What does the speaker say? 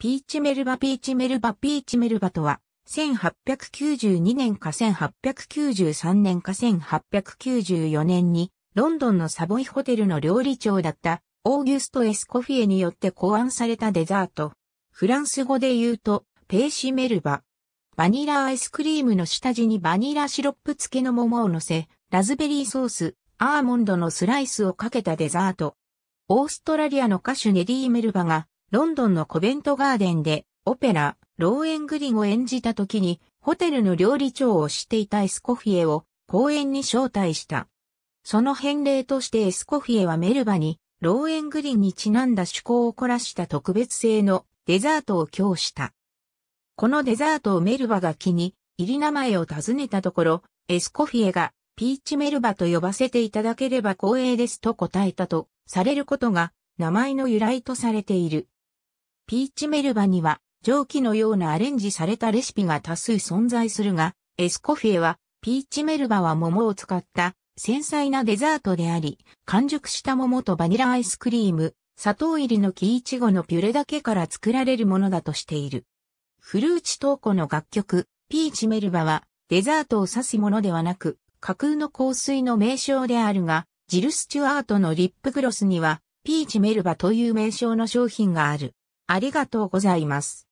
ピーチメルバピーチメルバピーチメルバとは、1892年か1893年か1894年に、ロンドンのサボイホテルの料理長だったオーギュスト・エスコフィエによって考案されたデザート。フランス語で言うと、ペーシメルバ。バニラアイスクリームの下地にバニラシロップ漬けの桃を乗せ、ラズベリーソース、アーモンドのスライスをかけたデザート。オーストラリアの歌手ネリー・メルバがロンドンのコベントガーデンで、オペラ、ローエングリンを演じた時に、ホテルの料理長をしていたエスコフィエを公演に招待した。その返礼としてエスコフィエはメルバに、ローエングリンにちなんだ趣向を凝らした特別製のデザートを供した。このデザートをメルバが気に入り名前を尋ねたところ、エスコフィエがピーチメルバと呼ばせていただければ光栄ですと答えたとされることが名前の由来とされている。ピーチメルバには、蒸気のようなアレンジされたレシピが多数存在するが、エスコフィエは、ピーチメルバは桃を使った繊細なデザートであり、完熟した桃とバニラアイスクリーム、砂糖入りの木イチゴのピュレだけから作られるものだとしている。フルチトーコの楽曲、ピーチメルバは、デザートを指すものではなく、架空の香水の名称であるが、ジル・スチュアートのリップグロスには、ピーチメルバという名称の商品がある。ありがとうございます。